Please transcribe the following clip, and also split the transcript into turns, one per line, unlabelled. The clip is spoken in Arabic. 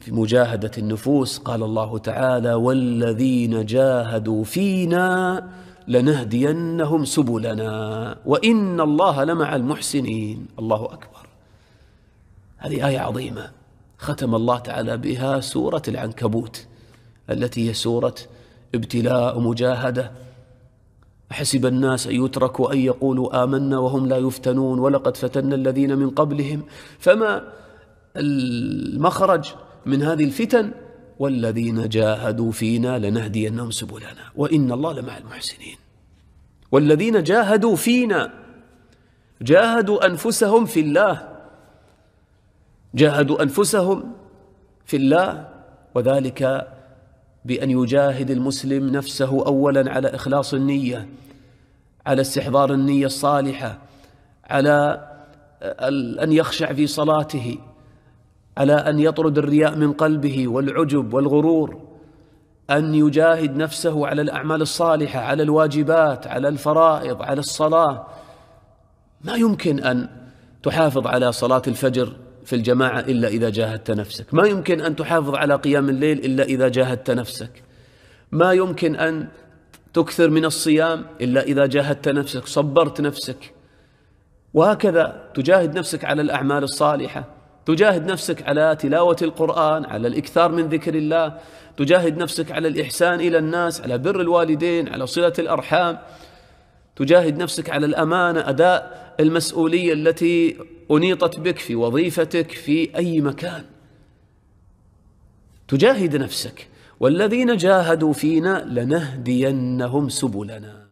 في مجاهدة النفوس قال الله تعالى والذين جاهدوا فينا لنهدينهم سبلنا وإن الله لمع المحسنين الله أكبر هذه آية عظيمة ختم الله تعالى بها سورة العنكبوت التي هي سورة ابتلاء ومجاهدة أحسب الناس أن يتركوا أن يقولوا آمنا وهم لا يفتنون ولقد فتنا الذين من قبلهم فما المخرج من هذه الفتن والذين جاهدوا فينا لنهدينهم سبلنا وإن الله لمع المحسنين والذين جاهدوا فينا جاهدوا أنفسهم في الله جاهدوا أنفسهم في الله وذلك بأن يجاهد المسلم نفسه أولا على إخلاص النية على استحضار النية الصالحة على أن يخشع في صلاته على أن يطرد الرياء من قلبه والعجب والغرور أن يجاهد نفسه على الأعمال الصالحة على الواجبات على الفرائض على الصلاة ما يمكن أن تحافظ على صلاة الفجر في الجماعة إلا إذا جاهدت نفسك ما يمكن أن تحافظ على قيام الليل إلا إذا جاهدت نفسك ما يمكن أن تكثر من الصيام إلا إذا جاهدت نفسك صبرت نفسك وهكذا تجاهد نفسك على الأعمال الصالحة تجاهد نفسك على تلاوة القرآن على الإكثار من ذكر الله تجاهد نفسك على الإحسان إلى الناس على بر الوالدين على صلة الأرحام تجاهد نفسك على الأمانة أداء المسؤولية التي أنيطت بك في وظيفتك في أي مكان تجاهد نفسك والذين جاهدوا فينا لنهدينهم سبلنا